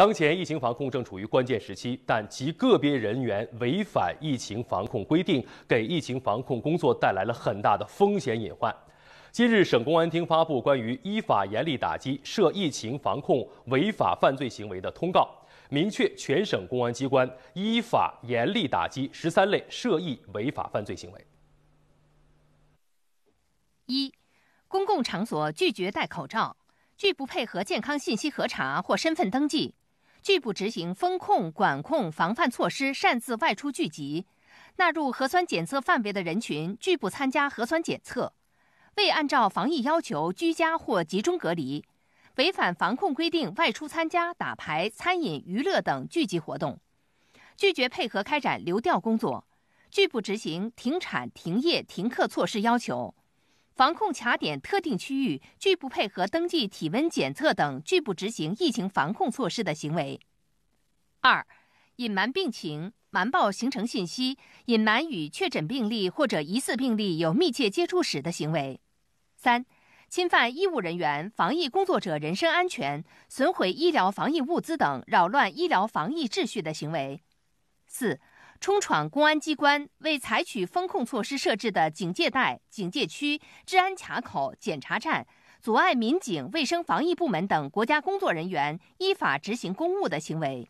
当前疫情防控正处于关键时期，但极个别人员违反疫情防控规定，给疫情防控工作带来了很大的风险隐患。今日，省公安厅发布关于依法严厉打击涉疫情防控违法犯罪行为的通告，明确全省公安机关依法严厉打击十三类涉疫违法犯罪行为：一、公共场所拒绝戴口罩，拒不配合健康信息核查或身份登记。拒不执行风控管控防范措施，擅自外出聚集；纳入核酸检测范围的人群拒不参加核酸检测；未按照防疫要求居家或集中隔离；违反防控规定外出参加打牌、餐饮、娱乐等聚集活动；拒绝配合开展流调工作；拒不执行停产、停业、停课措施要求。防控卡点特定区域拒不配合登记体温检测等拒不执行疫情防控措施的行为；二、隐瞒病情、瞒报行程信息、隐瞒与确诊病例或者疑似病例有密切接触史的行为；三、侵犯医务人员、防疫工作者人身安全、损毁医疗防疫物资等扰乱医疗防疫秩序的行为；四。冲闯公安机关为采取封控措施设置的警戒带、警戒区、治安卡口、检查站，阻碍民警、卫生防疫部门等国家工作人员依法执行公务的行为。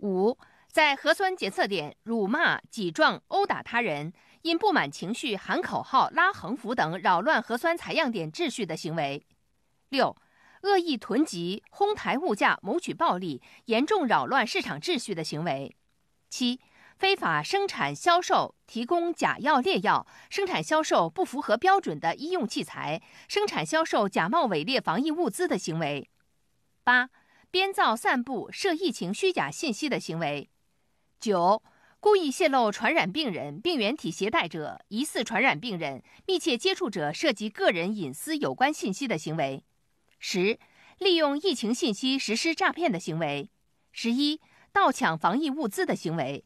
五、在核酸检测点辱骂、挤撞、殴打他人，因不满情绪喊口号、拉横幅等扰乱核酸采样点秩序的行为。六、恶意囤积、哄抬物价、谋取暴利，严重扰乱市场秩序的行为。七、非法生产、销售、提供假药、劣药，生产、销售不符合标准的医用器材，生产、销售假冒伪劣防疫物资的行为；八、编造、散布涉疫情虚假信息的行为；九、故意泄露传染病人、病原体携带者、疑似传染病人、密切接触者涉及个人隐私有关信息的行为；十、利用疫情信息实施诈骗的行为；十一。盗抢防疫物资的行为，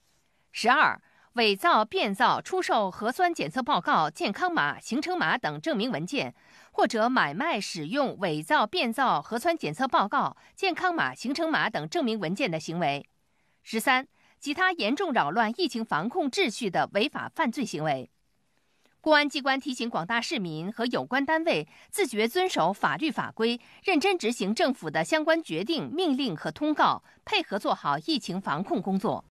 十二、伪造、变造、出售核酸检测报告、健康码、行程码等证明文件，或者买卖、使用伪造、变造核酸检测报告、健康码、行程码等证明文件的行为，十三、其他严重扰乱疫情防控秩序的违法犯罪行为。公安机关提醒广大市民和有关单位，自觉遵守法律法规，认真执行政府的相关决定、命令和通告，配合做好疫情防控工作。